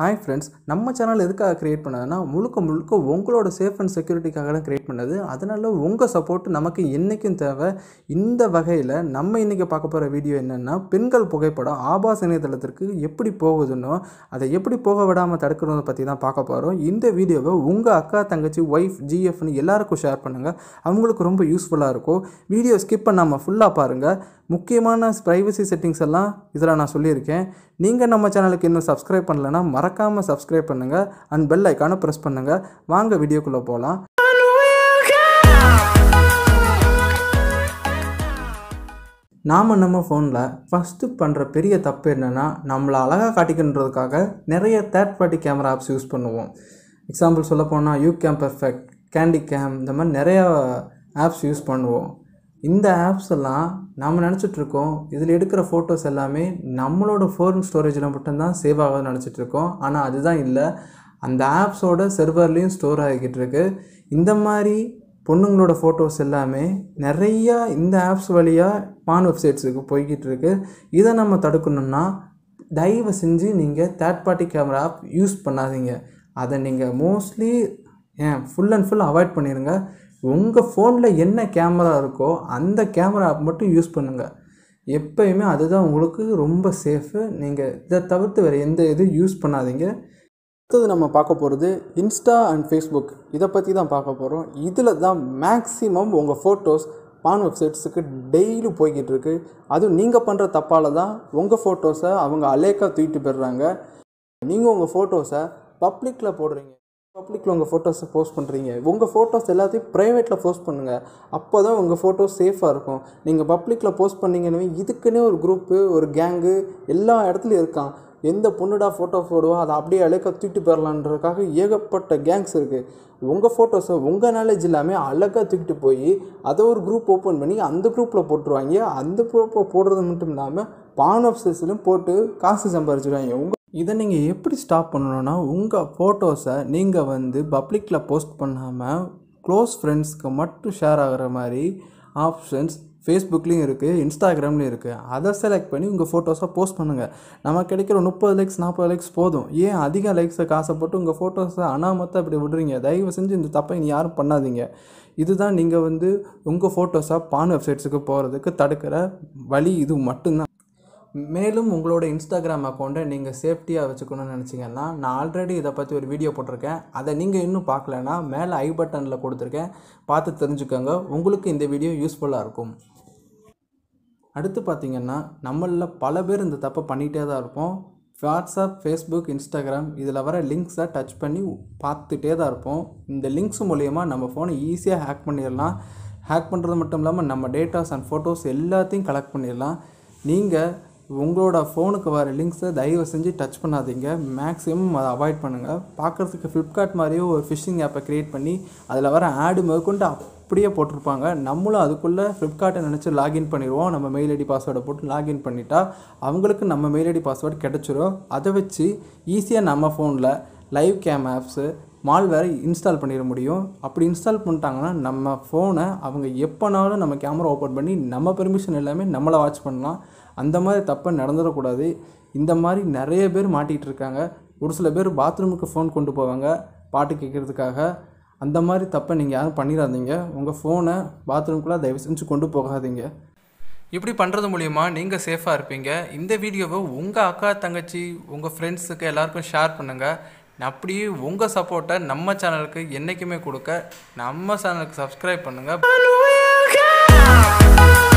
hi friends நம்ம channel எதுக்காக create பண்ணதுன்னா முழுக்க முழுக்க உங்களோட சேஃப் அண்ட் செக்யூரிட்டிக்காக தான் க்ரியேட் பண்ணது அதனால் உங்கள் சப்போர்ட் நமக்கு என்றைக்கும் தேவை இந்த வகையில் நம்ம இன்றைக்கி பார்க்க போகிற வீடியோ என்னென்னா பெண்கள் புகைப்படம் ஆபாச இணையதளத்திற்கு எப்படி போகுதுன்னோ அதை எப்படி போக விடாமல் தடுக்கிறத பற்றி தான் பார்க்க போகிறோம் இந்த வீடியோவை உங்கள் அக்கா தங்கச்சி ஒய்ஃப் ஜிஎஃப்னு எல்லாருக்கும் ஷேர் பண்ணுங்கள் அவங்களுக்கு ரொம்ப யூஸ்ஃபுல்லாக இருக்கும் வீடியோ ஸ்கிப் பண்ணாமல் ஃபுல்லாக பாருங்கள் முக்கியமான ப்ரைவசி செட்டிங்ஸ் எல்லாம் இதில் நான் சொல்லியிருக்கேன் நீங்கள் நம்ம சேனலுக்கு இன்னும் சப்ஸ்கிரைப் பண்ணலைன்னா மறக்காமல் சப்ஸ்கிரைப் பண்ணுங்கள் அண்ட் பெல் ஐக்கானை ப்ரெஸ் பண்ணுங்கள் வாங்க வீடியோக்குள்ளே போகலாம் நாம் நம்ம ஃபோனில் ஃபஸ்ட்டு பண்ணுற பெரிய தப்பு என்னென்னா நம்மளை அழகாக காட்டிக்கணுன்றதுக்காக நிறைய third party camera apps use பண்ணுவோம் எக்ஸாம்பிள் சொல்ல போனால் YouCam Perfect Candy Cam இந்த மாதிரி நிறையா ஆப்ஸ் யூஸ் பண்ணுவோம் இந்த ஆப்ஸ் எல்லாம் நம்ம நினச்சிட்ருக்கோம் இதில் எடுக்கிற ஃபோட்டோஸ் எல்லாமே நம்மளோட ஃபோன் ஸ்டோரேஜில் மட்டும்தான் சேவ் ஆகுதுன்னு நினச்சிட்ருக்கோம் ஆனால் அதுதான் இல்லை அந்த ஆப்ஸோட செர்வர்லேயும் ஸ்டோர் ஆகிக்கிட்டு இருக்கு இந்த மாதிரி பொண்ணுங்களோட ஃபோட்டோஸ் எல்லாமே நிறையா இந்த ஆப்ஸ் வழியாக பான் வெப்சைட்ஸுக்கு போய்கிட்டு இருக்கு இதை நம்ம தடுக்கணும்னா தயவு செஞ்சு நீங்கள் third party camera app use பண்ணாதீங்க அதை நீங்கள் மோஸ்ட்லி ஏன் ஃபுல் அண்ட் ஃபுல் அவாய்ட் பண்ணிடுங்க உங்கள் ஃபோனில் என்ன கேமரா இருக்கோ அந்த கேமரா ஆப் மட்டும் யூஸ் பண்ணுங்கள் எப்பயுமே அதுதான் உங்களுக்கு ரொம்ப சேஃபு நீங்கள் இதை தவிர்த்து வேறு எந்த இதுவும் யூஸ் பண்ணாதீங்க அடுத்தது நம்ம பார்க்க போகிறது இன்ஸ்டா அண்ட் ஃபேஸ்புக் இதை பற்றி தான் பார்க்க போகிறோம் இதில் தான் மேக்ஸிமம் உங்கள் ஃபோட்டோஸ் பான் வெப்சைட்ஸுக்கு டெய்லி போய்கிட்டு இருக்குது அதுவும் நீங்கள் பண்ணுற தப்பால் தான் உங்கள் ஃபோட்டோஸை அவங்க அலேக்காக தூக்கிட்டு போயிடுறாங்க நீங்கள் உங்கள் ஃபோட்டோஸை பப்ளிக்கில் போடுறீங்க பப்ளிக்கில் உங்கள் ஃபோட்டோஸை போஸ்ட் பண்ணுறீங்க உங்கள் ஃபோட்டோஸ் எல்லாத்தையும் ப்ரைவேட்டில் போஸ்ட் பண்ணுங்கள் அப்போ தான் உங்கள் ஃபோட்டோஸ் சேஃபாக இருக்கும் நீங்கள் பப்ளிக்கில் போஸ்ட் பண்ணிங்கன்னு இதுக்குன்னே ஒரு குரூப்பு ஒரு கேங்கு எல்லா இடத்துலையும் இருக்கான் எந்த பொண்ணுடா ஃபோட்டோ போடுவோம் அதை அப்படியே அழகாக தூக்கிட்டு போயிடலான்றதுக்காக ஏகப்பட்ட கேங்ஸ் இருக்குது உங்கள் ஃபோட்டோஸை உங்கள் நாலேஜ் இல்லாமல் அழகாக தூக்கிட்டு போய் அதை ஒரு குரூப் ஓப்பன் பண்ணி அந்த குரூப்பில் போட்டுருவாங்க அந்த குரூப்பில் போடுறது மட்டும் இல்லாமல் பான் ஆஃப் போட்டு காசு சம்பாரிச்சிடுவாங்க உங்கள் இதை நீங்கள் எப்படி ஸ்டாப் பண்ணணுன்னா உங்கள் ஃபோட்டோஸை நீங்கள் வந்து பப்ளிக்கில் போஸ்ட் பண்ணாமல் க்ளோஸ் ஃப்ரெண்ட்ஸ்க்கு மட்டும் ஷேர் ஆகிற மாதிரி ஆப்ஷன்ஸ் ஃபேஸ்புக்லேயும் இருக்குது இன்ஸ்டாகிராம்லேயும் இருக்குது அதை செலக்ட் பண்ணி உங்கள் ஃபோட்டோஸை போஸ்ட் பண்ணுங்கள் நமக்கு கிடைக்கிற முப்பது லைக்ஸ் நாற்பது லைக்ஸ் போதும் ஏன் அதிக லைக்ஸை காசைப்பட்டு உங்கள் ஃபோட்டோஸை அனாமத்தை இப்படி விடுறீங்க தயவு செஞ்சு இந்த தப்பை நீ யாரும் பண்ணாதீங்க இதுதான் நீங்கள் வந்து உங்கள் ஃபோட்டோஸாக பான் வெப்சைட்ஸுக்கு போகிறதுக்கு தடுக்கிற வழி இது மட்டும்தான் மேலும் உங்களோட இன்ஸ்டாகிராம் அக்கௌண்ட்டை நீங்கள் சேஃப்டியாக வச்சுக்கணும்னு நினச்சிங்கன்னா நான் ஆல்ரெடி இதை பற்றி ஒரு வீடியோ போட்டிருக்கேன் அதை நீங்கள் இன்னும் பார்க்கலன்னா மேலே ஐ பட்டனில் கொடுத்துருக்கேன் பார்த்து தெரிஞ்சுக்கோங்க உங்களுக்கு இந்த வீடியோ யூஸ்ஃபுல்லாக இருக்கும் அடுத்து பார்த்திங்கன்னா நம்மளில் பல பேர் இந்த தப்பை பண்ணிகிட்டே தான் இருப்போம் வாட்ஸ்அப் ஃபேஸ்புக் இன்ஸ்டாகிராம் இதில் வர லிங்க்ஸை டச் பண்ணி பார்த்துட்டே தான் இருப்போம் இந்த லிங்க்ஸ் மூலயமா நம்ம ஃபோனை ஈஸியாக ஹேக் பண்ணிடலாம் ஹேக் பண்ணுறது மட்டும் இல்லாமல் நம்ம டேட்டாஸ் அண்ட் ஃபோட்டோஸ் எல்லாத்தையும் கலெக்ட் பண்ணிடலாம் நீங்கள் உங்களோட ஃபோனுக்கு வர லிங்க்ஸை தயவு செஞ்சு டச் பண்ணாதீங்க மேக்ஸிமம் அதை அவாய்ட் பண்ணுங்கள் பார்க்குறதுக்கு ஃப்ளிப்கார்ட் மாதிரியே ஒரு ஃபிஷிங் ஆப்பை க்ரியேட் பண்ணி அதில் வர ஆடு மேற்கொண்டு அப்படியே போட்டிருப்பாங்க நம்மளும் அதுக்குள்ளே ஃப்ளிப்கார்ட்டை நினச்சி லாகின் பண்ணிடுவோம் நம்ம மெயில் ஐடி பாஸ்வேர்டை போட்டு லாகின் பண்ணிட்டால் அவங்களுக்கு நம்ம மெயில் ஐடி பாஸ்வேர்டு கிடச்சிரும் அதை வச்சு ஈஸியாக நம்ம ஃபோனில் live game apps malware install பண்ணிட முடியும் அப்படி இன்ஸ்டால் பண்ணிட்டாங்கன்னா நம்ம ஃபோனை அவங்க எப்போனாலும் நம்ம கேமரா ஓப்பன் பண்ணி நம்ம பெர்மிஷன் எல்லாமே நம்மளை வாட்ச் பண்ணலாம் அந்த மாதிரி தப்பை நடந்துடக்கூடாது இந்த மாதிரி நிறைய பேர் மாட்டிகிட்டு இருக்காங்க ஒரு சில பேர் பாத்ரூமுக்கு ஃபோன் கொண்டு போவாங்க பாட்டு கேட்குறதுக்காக அந்த மாதிரி தப்பை நீங்கள் யாரும் பண்ணிடாதீங்க உங்கள் ஃபோனை பாத்ரூம்குள்ளே தயவு செஞ்சு கொண்டு போகாதீங்க இப்படி பண்ணுறது மூலிமா நீங்கள் சேஃபாக இருப்பீங்க இந்த வீடியோவை உங்கள் அக்கா தங்கச்சி உங்கள் ஃப்ரெண்ட்ஸுக்கு எல்லாருக்கும் ஷேர் பண்ணுங்கள் அப்படியே உங்கள் சப்போர்ட்டை நம்ம சேனலுக்கு என்றைக்குமே கொடுக்க நம்ம சேனலுக்கு சப்ஸ்கிரைப் பண்ணுங்கள்